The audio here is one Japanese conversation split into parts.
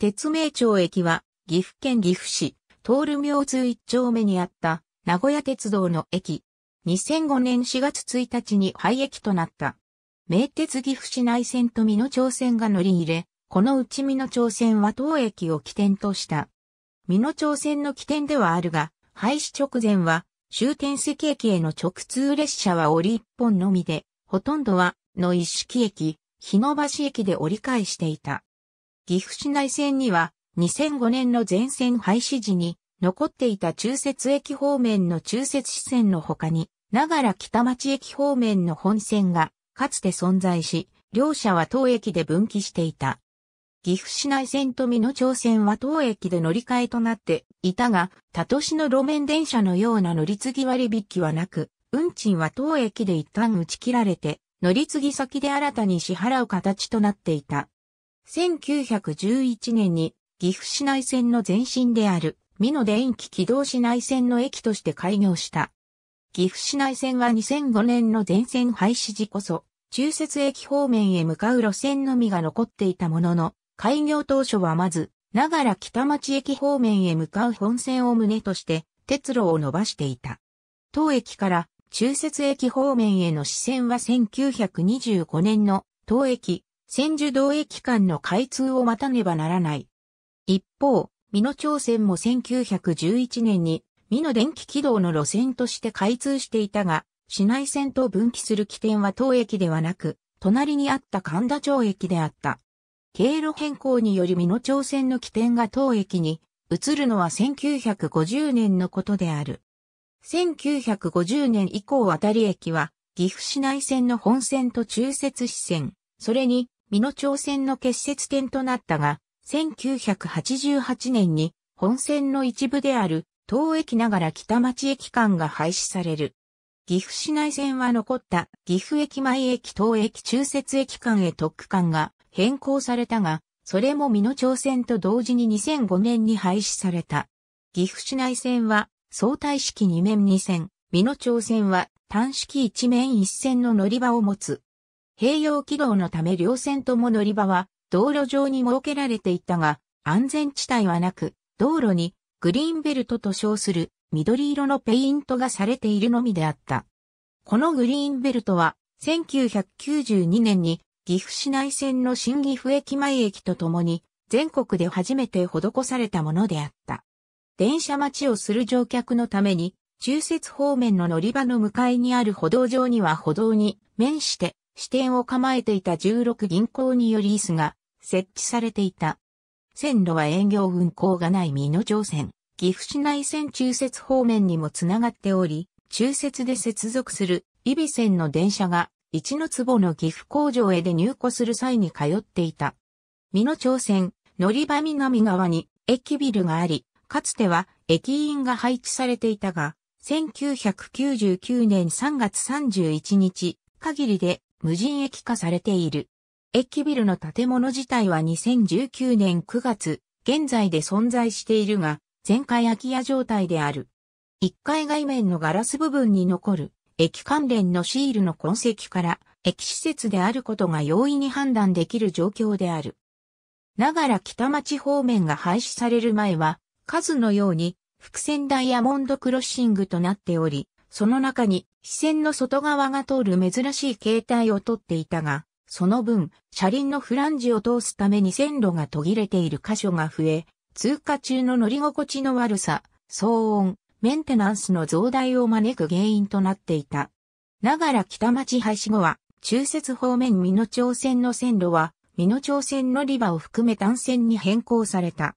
鉄名町駅は、岐阜県岐阜市、通る明通一丁目にあった、名古屋鉄道の駅。2005年4月1日に廃駅となった。名鉄岐阜市内線と美濃町線が乗り入れ、このうち美濃町線は当駅を起点とした。美濃町線の起点ではあるが、廃止直前は、終点席駅への直通列車は折り一本のみで、ほとんどは、の一式駅、日野橋駅で折り返していた。岐阜市内線には、2005年の全線廃止時に、残っていた中節駅方面の中節支線の他に、長良北町駅方面の本線が、かつて存在し、両社は当駅で分岐していた。岐阜市内線と美濃町線は当駅で乗り換えとなっていたが、他都市の路面電車のような乗り継ぎ割引はなく、運賃は当駅で一旦打ち切られて、乗り継ぎ先で新たに支払う形となっていた。1911年に岐阜市内線の前身である美濃電気軌道市内線の駅として開業した。岐阜市内線は2005年の全線廃止時こそ、中節駅方面へ向かう路線のみが残っていたものの、開業当初はまず、長良北町駅方面へ向かう本線を旨として、鉄路を伸ばしていた。当駅から中節駅方面への支線は1925年の当駅千住道駅間の開通を待たねばならない。一方、美濃町線も1911年に美濃電気軌道の路線として開通していたが、市内線と分岐する起点は当駅ではなく、隣にあった神田町駅であった。経路変更により美濃町線の起点が当駅に移るのは1950年のことである。1950年以降渡り駅は岐阜市内線の本線と中節支線、それに美濃町線の結節点となったが、1988年に本線の一部である東駅ながら北町駅間が廃止される。岐阜市内線は残った岐阜駅前駅東駅中節駅間へ特区間が変更されたが、それも美濃町線と同時に2005年に廃止された。岐阜市内線は相対式2面2線、美濃町線は単式1面1線の乗り場を持つ。併用軌道のため両線とも乗り場は道路上に設けられていたが、安全地帯はなく、道路にグリーンベルトと称する緑色のペイントがされているのみであった。このグリーンベルトは1992年に岐阜市内線の新岐阜駅前駅とともに全国で初めて施されたものであった。電車待ちをする乗客のために中節方面の乗り場の向かいにある歩道上には歩道に面して支店を構えていた16銀行により椅子が設置されていた。線路は営業運行がない美濃町線、岐阜市内線中節方面にもつながっており、中節で接続する伊比線の電車が一の坪の岐阜工場へで入庫する際に通っていた。美濃町線、乗り場南側に駅ビルがあり、かつては駅員が配置されていたが、1999年3月31日限りで無人駅化されている。駅ビルの建物自体は2019年9月、現在で存在しているが、全開空き家状態である。1階外面のガラス部分に残る、駅関連のシールの痕跡から、駅施設であることが容易に判断できる状況である。ながら北町方面が廃止される前は、数のように、伏線ダイヤモンドクロッシングとなっており、その中に視線の外側が通る珍しい形態をとっていたが、その分、車輪のフランジを通すために線路が途切れている箇所が増え、通過中の乗り心地の悪さ、騒音、メンテナンスの増大を招く原因となっていた。ながら北町廃止後は、中節方面美濃町線の線路は、美濃町線乗り場を含め単線に変更された。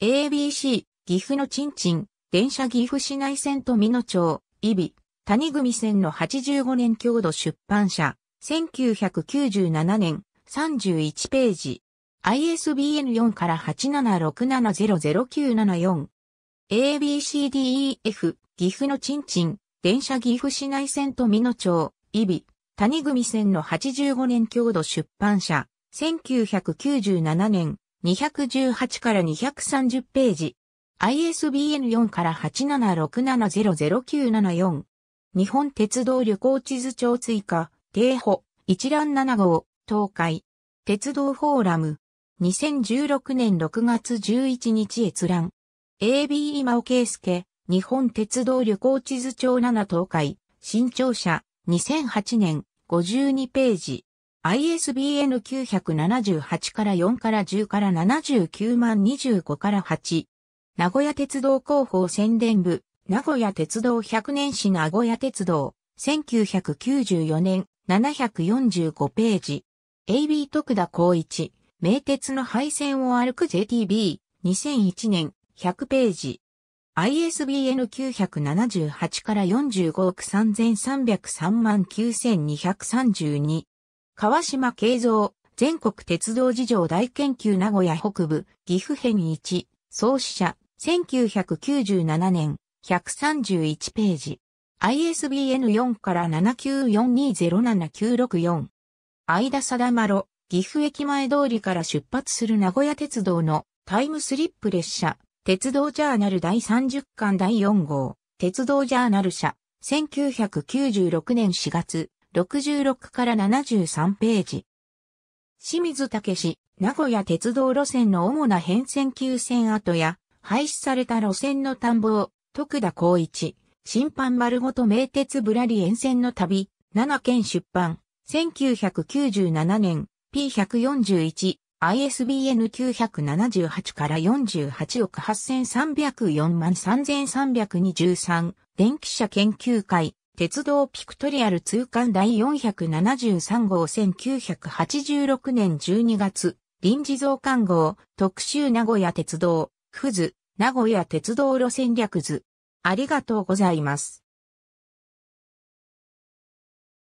ABC、岐阜のちんちん、電車岐阜市内線と美濃町、イビ、谷組線の85年郷土出版社、1997年、31ページ。ISBN4 から876700974。ABCDEF、岐阜のちんちん、電車岐阜市内線と美野町、イビ、谷組線の85年郷土出版社、1997年、218から230ページ。ISBN4 から876700974。日本鉄道旅行地図帳追加、定保一覧7号、東海。鉄道フォーラム。2016年6月11日閲覧。AB 今尾圭介、日本鉄道旅行地図帳7東海、新庁舎、2008年、52ページ。ISBN978 から4から10から79万25から8。名古屋鉄道広報宣伝部、名古屋鉄道100年史名古屋鉄道、1994年、745ページ。AB 徳田光一、名鉄の廃線を歩く JTB、2001年、100ページ。ISBN 978から45億3303万9232。川島慶三、全国鉄道事情大研究名古屋北部、岐阜編1、創始者、1997年、131ページ。ISBN 4から79420794。相田貞ろ、岐阜駅前通りから出発する名古屋鉄道のタイムスリップ列車、鉄道ジャーナル第30巻第4号、鉄道ジャーナル社、1996年4月、66から73ページ。清水武名古屋鉄道路線の主な変遷急線跡や、廃止された路線の田んぼを、徳田光一、審判丸ごと名鉄ぶらり沿線の旅、7県出版、1997年、P141、ISBN 978から48億8304万3323、電気車研究会、鉄道ピクトリアル通貫第473号1986年12月、臨時増刊号、特集名古屋鉄道、ふず、名古屋鉄道路戦略図。ありがとうございます。